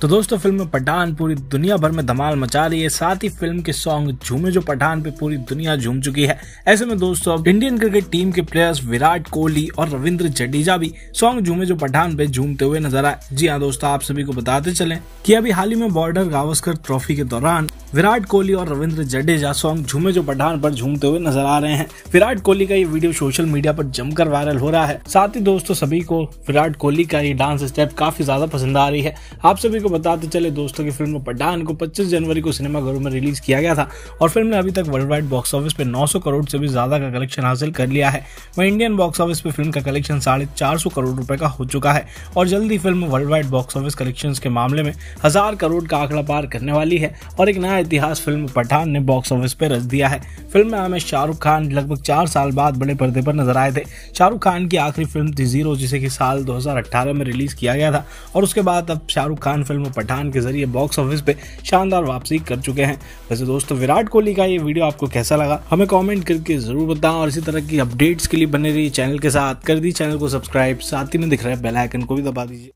तो दोस्तों फिल्म पठान पूरी दुनिया भर में धमाल मचा रही है साथ ही फिल्म के सॉन्ग झूमे जो पठान पे पूरी दुनिया झूम चुकी है ऐसे में दोस्तों अब इंडियन क्रिकेट टीम के प्लेयर्स विराट कोहली और रविंद्र जडेजा भी सॉन्ग झूमे जो पठान पे झूमते हुए नजर आए जी हाँ दोस्तों आप सभी को बताते चले की अभी हाल ही में बॉर्डर गावस्कर ट्रॉफी के दौरान विराट कोहली और रविंद्र जडेजा सॉन्ग झूमे जो पठान पर झूमते हुए नजर आ रहे हैं विराट कोहली का ये वीडियो सोशल मीडिया पर जमकर वायरल हो रहा है साथ ही दोस्तों सभी को विराट कोहली का ये डांस स्टेप काफी ज्यादा पसंद आ रही है आप सभी को बताते तो चले दोस्तों की फिल्म पठान को 25 जनवरी को सिनेमाघरों में रिलीज किया गया था और फिल्म ने अभी तक वर्ल्ड वाइड बॉक्स ऑफिस पे 900 करोड़ से भी ज्यादा का कलेक्शन हासिल कर लिया है वह इंडियन बॉक्स ऑफिस पे फिल्म का कलेक्शन साढ़े चार करोड़ रुपए का हो चुका है और जल्द ही film world wide box office collection के मामले में हजार करोड़ का आंकड़ा पार करने वाली है और एक नया इतिहास फिल्म पठान ने बॉक्स ऑफिस पे रच दिया है फिल्म में हमें शाहरुख खान लगभग चार साल बाद बड़े पर्दे पर नजर आए थे शाहरुख खान की आखिरी फिल्म थी जीरो जिसे कि साल 2018 में रिलीज किया गया था और उसके बाद अब शाहरुख खान फिल्म फिल्म पठान के जरिए बॉक्स ऑफिस पे शानदार वापसी कर चुके हैं वैसे दोस्तों विराट कोहली का ये वीडियो आपको कैसा लगा हमें कॉमेंट करके जरूर बताएं और इसी तरह की अपडेट्स के लिए बने रही चैनल के साथ कर दी चैनल को सब्सक्राइब साथ ही में दिख रहे बेलाइकन को भी दबा दीजिए